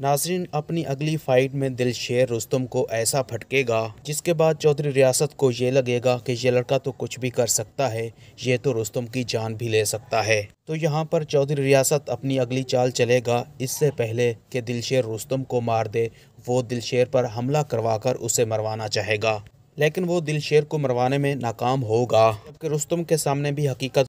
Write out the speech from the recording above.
नाजरीन अपनी अगली फाइट में दिल शेर रुस्तम को ऐसा फटकेगा जिसके बाद चौधरी रियासत को ये लगेगा कि ये लड़का तो कुछ भी कर सकता है ये तो रुस्तम की जान भी ले सकता है तो यहाँ पर चौधरी रियासत अपनी अगली चाल चलेगा इससे पहले कि दिल शेर रुस्तम को मार दे वो दिल शेर पर हमला करवा कर उसे मरवाना चाहेगा लेकिन वो दिल शेर को मरवाने में नाकाम होगा जबकि रुस्तम के सामने भी हकीकत